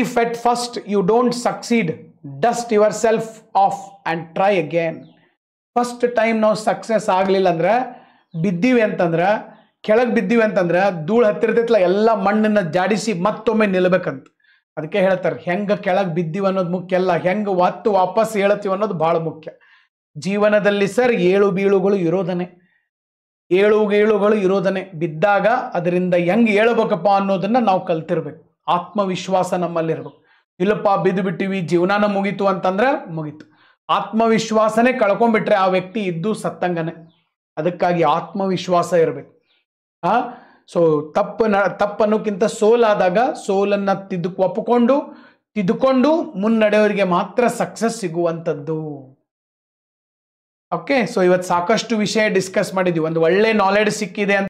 If at first you don't succeed, dust yourself off and try again. First time ನಾವು success ಆಗಲಿಲ್ಲ ಅಂದ್ರೆ ಬಿದ್ದೀವಿ ಅಂತಂದ್ರೆ ಕೆಳಗೆ ಬಿದ್ದೀವಿ ಅಂತಂದ್ರೆ ಧೂಳು ಹತ್ತಿರ್ತೈತಲ್ಲ ಎಲ್ಲ ಮಣ್ಣನ್ನು ಜಾಡಿಸಿ ಮತ್ತೊಮ್ಮೆ ನಿಲ್ಬೇಕಂತ ಅದಕ್ಕೆ ಹೇಳ್ತಾರೆ ಹೆಂಗೆ ಕೆಳಗೆ ಬಿದ್ದೀವಿ ಅನ್ನೋದು ಮುಖ್ಯ ಅಲ್ಲ ಹೆಂಗೆ ಒತ್ತು ವಾಪಸ್ ಹೇಳ್ತೀವಿ ಅನ್ನೋದು ಭಾಳ ಮುಖ್ಯ ಜೀವನದಲ್ಲಿ ಸರ್ ಏಳು ಬೀಳುಗಳು ಇರೋದನೆ ಏಳು ಗೀಳುಗಳು ಇರೋದನೆ ಬಿದ್ದಾಗ ಅದರಿಂದ ಹೆಂಗ್ ಹೇಳ್ಬೇಕಪ್ಪ ಅನ್ನೋದನ್ನು ನಾವು ಕಲ್ತಿರ್ಬೇಕು ಆತ್ಮವಿಶ್ವಾಸ ಇರಬೇಕು ಇಲ್ಲಪ್ಪ ಬಿದ್ದು ಬಿಟ್ಟಿವಿ ಜೀವನಾನ ಮುಗೀತು ಅಂತಂದ್ರೆ ಮುಗೀತು ಆತ್ಮವಿಶ್ವಾಸನೇ ಕಳ್ಕೊಂಡ್ಬಿಟ್ರೆ ಆ ವ್ಯಕ್ತಿ ಇದ್ದು ಸತ್ತಂಗನೆ ಅದಕ್ಕಾಗಿ ಆತ್ಮವಿಶ್ವಾಸ ಇರಬೇಕು ಆ ಸೊ ತಪ್ಪು ನ ತಪ್ಪನ್ನೋಕ್ಕಿಂತ ಸೋಲಾದಾಗ ಸೋಲನ್ನ ತಿದ್ದು ಒಪ್ಪಿಕೊಂಡು ತಿದ್ದುಕೊಂಡು ಮುನ್ನಡೆಯವರಿಗೆ ಮಾತ್ರ ಸಕ್ಸಸ್ ಸಿಗುವಂಥದ್ದು ಓಕೆ ಸೊ ಇವತ್ತು ಸಾಕಷ್ಟು ವಿಷಯ ಡಿಸ್ಕಸ್ ಮಾಡಿದ್ವಿ ಒಂದು ಒಳ್ಳೆ ನಾಲೆಡ್ಜ್ ಸಿಕ್ಕಿದೆ ಅಂತ